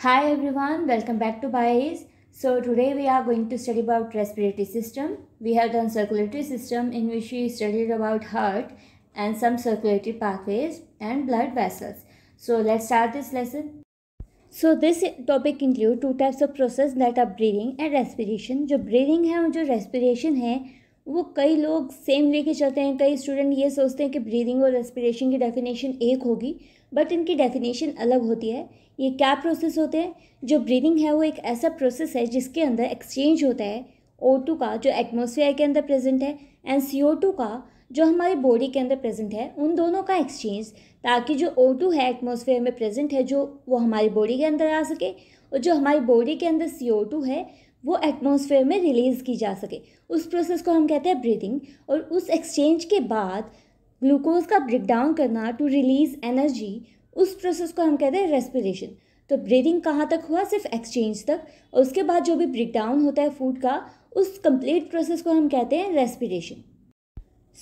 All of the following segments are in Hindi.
Hi everyone, welcome back to Bias. So today we are going to study about respiratory system. We have done circulatory system in which we studied about heart and some circulatory pathways and blood vessels. So let's start this lesson. So this topic include two types of process that are breathing and respiration जो ब्रीदिंग है और जो रेस्पिरेशन है वो कई लोग सेम लेके चलते हैं कई स्टूडेंट ये सोचते हैं कि ब्रीदिंग और रेस्पिरेशन की डेफिनेशन एक होगी बट इनकी डेफिनेशन अलग होती है ये क्या प्रोसेस होते हैं जो ब्रीदिंग है वो एक ऐसा प्रोसेस है जिसके अंदर एक्सचेंज होता है ओ टू का जो एटमोसफेयर के अंदर प्रेजेंट है एंड सी ओ टू का जो हमारी बॉडी के अंदर प्रेजेंट है उन दोनों का एक्सचेंज ताकि जो ओ टू है एटमोसफेयर में प्रेजेंट है जो वो हमारी बॉडी के अंदर आ सके और जो हमारी बॉडी के अंदर सी ओ टू है वो एटमोसफेयर में रिलीज़ की जा सके उस प्रोसेस को हम कहते हैं ब्रीदिंग और उस एक्सचेंज के बाद ग्लूकोज का ब्रेकडाउन करना टू रिलीज एनर्जी उस प्रोसेस को हम कहते हैं रेस्पिरेशन तो ब्रीदिंग कहाँ तक हुआ सिर्फ एक्सचेंज तक और उसके बाद जो भी ब्रेकडाउन होता है फूड का उस कंप्लीट प्रोसेस को हम कहते हैं respiration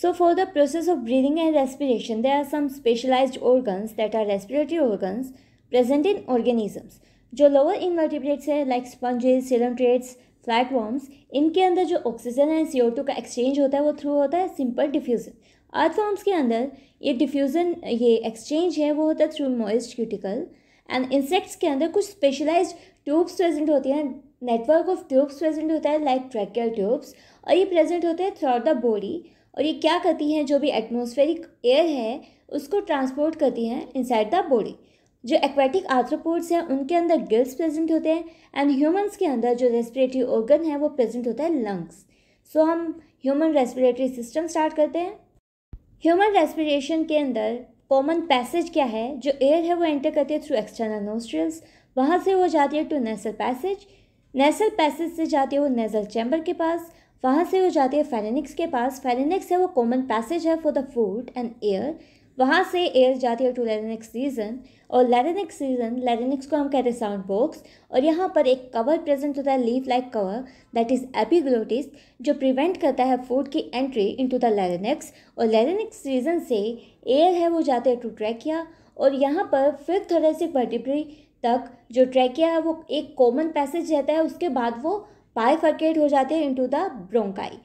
so for the process of breathing and respiration they are some specialize organs that are respiratory organs present in organisms जो लोअर इनवर्टिब्रेट्स हैं लाइक स्पंजेस सिलेंट्रेट्स फ्लैटवॉर्म्स इनके अंदर जो ऑक्सीजन एंड सी टू का एक्सचेंज होता है वो थ्रू होता है सिंपल डिफ्यूज़न आर्ट फॉर्म्स के अंदर ये डिफ्यूज़न ये एक्सचेंज है वो होता है through moist cuticle and insects के अंदर कुछ स्पेशलाइज ट्यूब्स प्रेजेंट होती हैं नेटवर्क ऑफ ट्यूब्स प्रेजेंट होता है लाइक ट्रैकल ट्यूब्स और ये प्रेजेंट होते हैं आउट द बॉडी और ये क्या करती हैं जो भी एटमोसफेरिक एयर है उसको ट्रांसपोर्ट करती हैं इनसाइड द बॉडी जो एक्वेटिक आर्थ्रोपोड्स हैं उनके अंदर गिल्स प्रेजेंट होते हैं एंड ह्यूमंस के अंदर जो रेस्पिरेटरी ऑर्गन है वो प्रेजेंट होता है लंग्स सो so, हम ह्यूमन रेस्पिरेटरी सिस्टम स्टार्ट करते हैं ह्यूमन रेस्पिरेशन के अंदर कॉमन पैसेज क्या है जो एयर है वो एंटर करती है थ्रू एक्सटर्नल नोस्ट्रल्स वहाँ से वो जाती है to nasal passage nasal passage से जाती है वो नेजल चैम्बर के पास वहाँ से वो जाती है फेरेनिक्स के पास फेरेनिक्स है वो कॉमन पैसेज है for the food and air वहाँ से एयर जाती है टू लेरेनिक्स रीजन और लेरेनिक्स रीजन लेरेनिक्स को हम कहते हैं साउंड बॉक्स और यहाँ पर एक कवर प्रेजेंट होता है leaf like cover that is epiglottis जो प्रिवेंट करता है फूड की एंट्री इनटू द लेरेनिक्स और लेरेनिक्स रीजन से एयर है वो जाते हैं टू ट्रैकिया और यहाँ पर फिफ्थ थोरेसिक वर्टिब्री तक जो ट्रैकिया है वो एक कॉमन पैसेज रहता है उसके बाद वो पाइफर्केट हो जाते हैं इंटू द ब्रोंकाई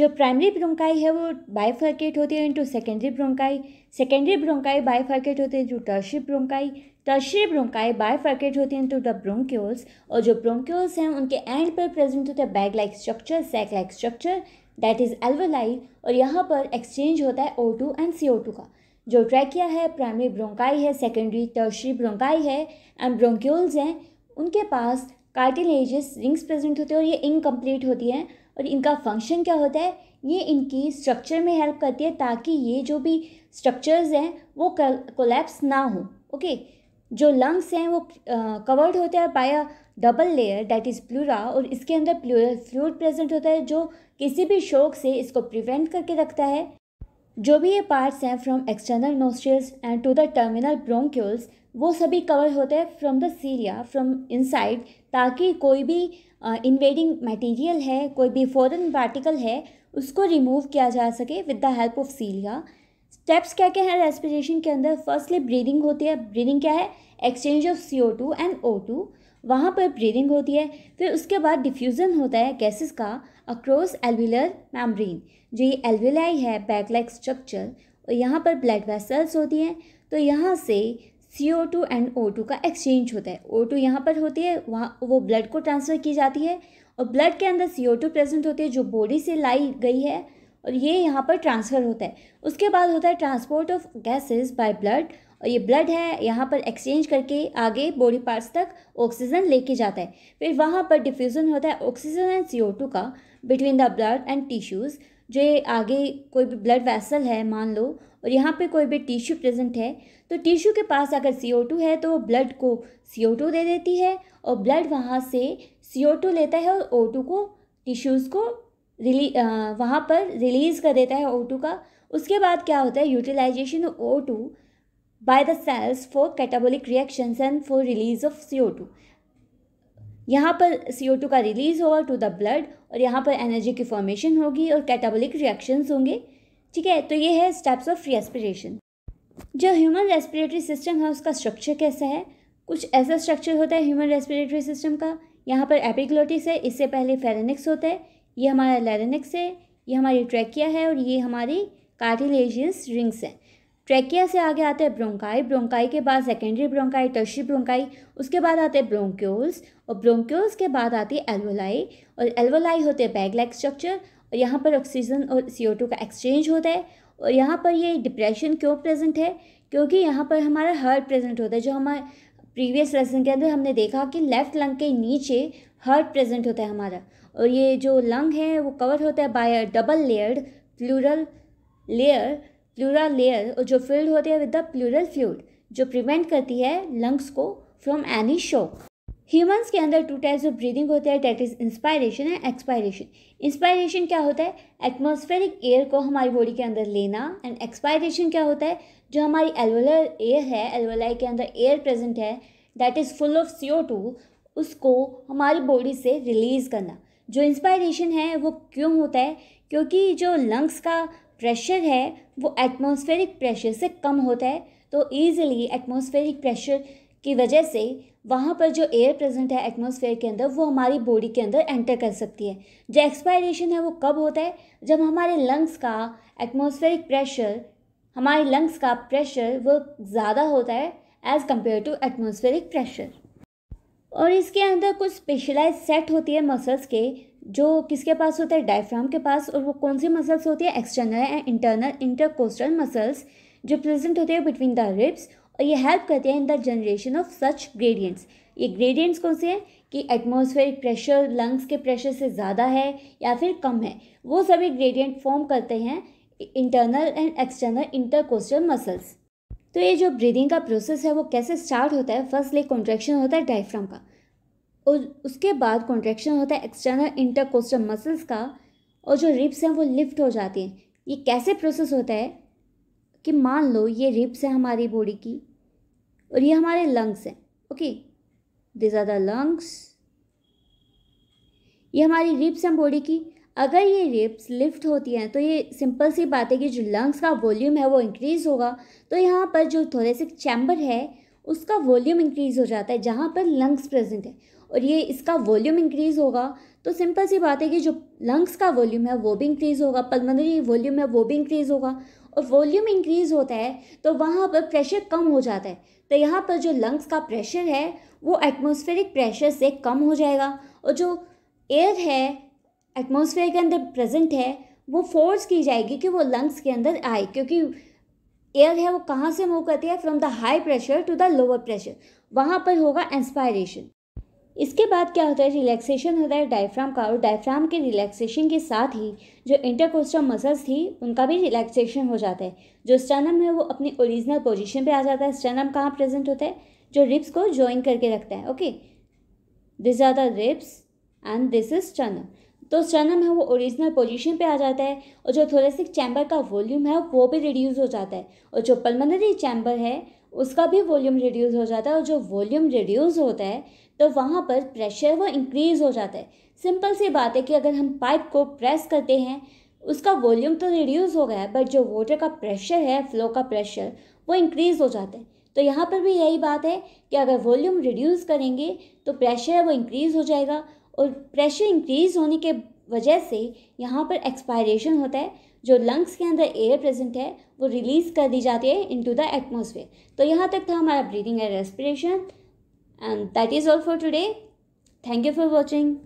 जो प्राइमरी ब्रोंकाई है वो फर्केट होती है into secondary bronchi secondary bronchi furcate होती है into tertiary bronchi tertiary bronchi furcate होती है इंटू द ब्रोंक्यूल्स और जो ब्रोंक्यूल्स हैं उनके एंड पर प्रेजेंट होते हैं bag like structure sac like structure that is alveoli और यहाँ पर एक्सचेंज होता है O two and C O two का जो ट्रैकिया है प्राइमरी ब्रोंकाई है सेकेंडरी टर्शरी ब्रोंकाई है एंड ब्रोंक्यूल्स हैं उनके पास कार्टिलेजेस रिंग्स प्रेजेंट होते हैं और ये इनकम्प्लीट होती हैं और इनका फंक्शन क्या होता है ये इनकी स्ट्रक्चर में हेल्प करती है ताकि ये जो भी स्ट्रक्चर्स हैं वो कोलेप्स ना हो ओके जो लंग्स हैं वो कवर्ड होते हैं by a double layer that is pleura और इसके अंदर प्लूरल फ्लूड प्रेजेंट होता है जो किसी भी शोक से इसको प्रिवेंट करके रखता है जो भी ये पार्ट्स हैं from external nostrils and to the terminal bronchioles वो सभी कवर होते हैं from the cilia from inside ताकि कोई भी इन्वेडिंग मटेरियल है कोई भी फॉरेन पार्टिकल है उसको रिमूव किया जा सके with the help of cilia steps क्या क्या है रेस्पिरेशन के अंदर फर्स्टली ब्रीदिंग होती है ब्रीदिंग क्या है exchange of C O two and O two वहाँ पर ब्रीदिंग होती है फिर उसके बाद डिफ्यूज़न होता है गैसेस का अक्रॉस एल्विलर मैमब्रेन जो ये एल्विलाई है बैकलाइक स्ट्रक्चर और यहाँ पर ब्लड वेसल्स होती हैं तो यहाँ से C O two and O two का एक्सचेंज होता है ओ टू यहाँ पर होती है वहाँ वो ब्लड को ट्रांसफ़र की जाती है और ब्लड के अंदर सी ओ टू प्रेजेंट होती है जो बॉडी से लाई गई है और ये यहाँ पर ट्रांसफ़र होता है उसके बाद होता है transport of gases by blood और ये ब्लड है यहाँ पर एक्सचेंज करके आगे बॉडी पार्ट्स तक ऑक्सीजन लेके जाता है फिर वहाँ पर डिफ्यूज़न होता है oxygen and C O two का between the blood and tissues जो आगे कोई भी ब्लड वैसल है मान लो और यहाँ पे कोई भी टिश्यू प्रेजेंट है तो टिश्यू के पास अगर सी है तो ब्लड को सी दे देती है और ब्लड वहाँ से सी लेता है और ओ को टिश्यूज़ को रिली वहाँ पर रिलीज़ कर देता है ओ का उसके बाद क्या होता है utilization of O two by the cells for catabolic reactions and for release of C O two यहाँ पर सी ओ टू का रिलीज़ होगा टू द ब्लड और यहाँ पर एनर्जी की फॉर्मेशन होगी और कैटाबोलिक रिएक्शंस होंगे ठीक है तो ये है स्टेप्स ऑफ रेस्पिरेशन जो ह्यूमन रेस्पिरेटरी सिस्टम है उसका स्ट्रक्चर कैसा है कुछ ऐसा स्ट्रक्चर होता है ह्यूमन रेस्पिरेटरी सिस्टम का यहाँ पर एपिग्लोटिस है इससे पहले फेरेनिक्स होता है ये हमारा लेरेनिक्स है ये हमारी ट्रैकिया है और ये हमारी कार्टिलेजियस रिंग्स हैं ट्रैकिया से आगे आते हैं ब्रोंकाई ब्रोंकाई के बाद सेकेंडरी ब्रोंकाई टर्शी ब्रोंकाई उसके बाद आते हैं ब्रोंक्योल्स और ब्रोंक्योल्स के बाद आती है एल्वोलाई और एल्वोलाई होते हैं बैग लेग स्ट्रक्चर और यहाँ पर ऑक्सीजन और सी का एक्सचेंज होता है और यहाँ पर ये डिप्रेशन क्यों प्रेजेंट है क्योंकि यहाँ पर हमारा हर्ट प्रेजेंट होता है जो हमारे प्रीवियस लेसन के अंदर हमने देखा कि लेफ़्ट लंग के नीचे हर्ट प्रेजेंट होता है हमारा और ये जो लंग है वो कवर होता है by double layered pleural layer pleural layer और जो फिल्ड होती है विद द प्लूरल फ्लूड जो प्रिवेंट करती है लंग्स को फ्रॉम एनी शॉक ह्यूमंस के अंदर टू टाइप्स ऑफ ब्रीदिंग होते हैं that is inspiration and expiration inspiration क्या होता है एटमोस्फेरिक एयर को हमारी बॉडी के अंदर लेना एंड एक्सपायरेशन क्या होता है जो हमारी एलवेलर एयर है एलवेलाई के अंदर एयर प्रेजेंट है that is full of C two उसको हमारी बॉडी से रिलीज़ करना जो इंस्पायरेशन है वो क्यों होता है क्योंकि जो लंग्स का प्रेशर है वो एटमोसफेरिक प्रेशर से कम होता है तो ईज़िली एटमॉस्फेरिक प्रेशर की वजह से वहाँ पर जो एयर प्रेजेंट है एटमॉस्फेयर के अंदर वो हमारी बॉडी के अंदर एंटर कर सकती है जो एक्सपायरेशन है वो कब होता है जब हमारे लंग्स का एटमॉस्फेरिक प्रेशर हमारे लंग्स का प्रेशर वो ज़्यादा होता है as compare to atmospheric pressure और इसके अंदर कुछ स्पेशलाइज सेट होती है मसल्स के जो किसके पास होता है डायफ्राम के पास और वो कौन सी मसल्स होती है external and internal intercostal muscles जो प्रेजेंट होते हैं बिटवीन द रिब्स और ये हेल्प करते हैं in the generation of such gradients ये ग्रेडियंट्स कौन से हैं कि एटमॉस्फेरिक प्रेशर लंग्स के प्रेशर से ज़्यादा है या फिर कम है वो सभी ग्रेडियंट फॉर्म करते हैं internal and external intercostal muscles तो ये जो ब्रीदिंग का प्रोसेस है वो कैसे स्टार्ट होता है फर्स्ट ले कॉन्ट्रेक्शन होता है डायफ्राम का और उसके बाद कॉन्ट्रेक्शन होता है एक्सटर्नल इंटरकोस्टल मसल्स का और जो रिप्स हैं वो लिफ्ट हो जाती हैं ये कैसे प्रोसेस होता है कि मान लो ये रिप्स हैं हमारी बॉडी की और ये हमारे लंग्स हैं okay these are the lungs ये हमारी रिप्स हैं बॉडी की अगर ये रिप्स लिफ्ट होती हैं तो ये सिंपल सी बात है कि जो लंग्स का वॉल्यूम है वो इंक्रीज़ होगा तो यहाँ पर जो थोड़े से चैम्बर है उसका वॉल्यूम इंक्रीज़ हो जाता है जहाँ पर लंग्स प्रेजेंट है और ये इसका वॉल्यूम इंक्रीज़ होगा तो सिंपल सी बात है कि जो लंग्स का वॉल्यूम है वो भी इंक्रीज़ होगा पलमनरी वॉल्यूम है वो भी इंक्रीज़ होगा और वॉल्यूम इंक्रीज़ होता है तो वहाँ पर प्रेशर कम हो जाता है तो यहाँ पर जो लंग्स का प्रेशर है वो एटमोसफेरिक प्रेशर से कम हो जाएगा और जो एयर है एटमोसफेयर के अंदर प्रेजेंट है वो फोर्स की जाएगी कि वो लंग्स के अंदर आए क्योंकि एयर है वो कहाँ से मूव करती है from the high pressure to the lower pressure वहाँ पर होगा इंस्पायरेशन इसके बाद क्या होता है रिलैक्सेशन होता है डायफ्राम का और डायफ्राम के रिलैक्सेशन के साथ ही जो इंटरकोस्टल मसल्स थी उनका भी रिलैक्सेशन हो जाता है जो स्टनम है वो अपनी ओरिजिनल पोजीशन पे आ जाता है स्टनम कहाँ प्रेजेंट होता है जो रिप्स को ज्वाइन करके रखता है okay this are the ribs and this is sternum तो स्टर्नम है वो ओरिजिनल पोजिशन पर आ जाता है और जो थोरेसिक चैम्बर का वॉल्यूम है वो भी रिड्यूज़ हो जाता है और जो पलमनरी चैम्बर है उसका भी वॉल्यूम रिड्यूस हो जाता है और जो वॉल्यूम रिड्यूस होता है तो वहाँ पर प्रेशर वो इंक्रीज़ हो जाता है सिंपल सी बात है कि अगर हम पाइप को प्रेस करते हैं उसका वॉल्यूम तो रिड्यूस हो गया है बट जो वाटर का प्रेशर है फ्लो का प्रेशर वो इंक्रीज़ हो जाता है तो यहाँ पर भी यही बात है कि अगर वॉल्यूम रिड्यूस करेंगे तो प्रेशर है वो इंक्रीज़ हो जाएगा और प्रेशर इंक्रीज़ होने के वजह से यहाँ पर एक्सपायरेशन होता है जो लंग्स के अंदर एयर प्रेजेंट है वो रिलीज़ कर दी जाती है इनटू द एटमॉस्फेयर तो यहाँ तक था हमारा breathing and respiration and that is all for today thank you for watching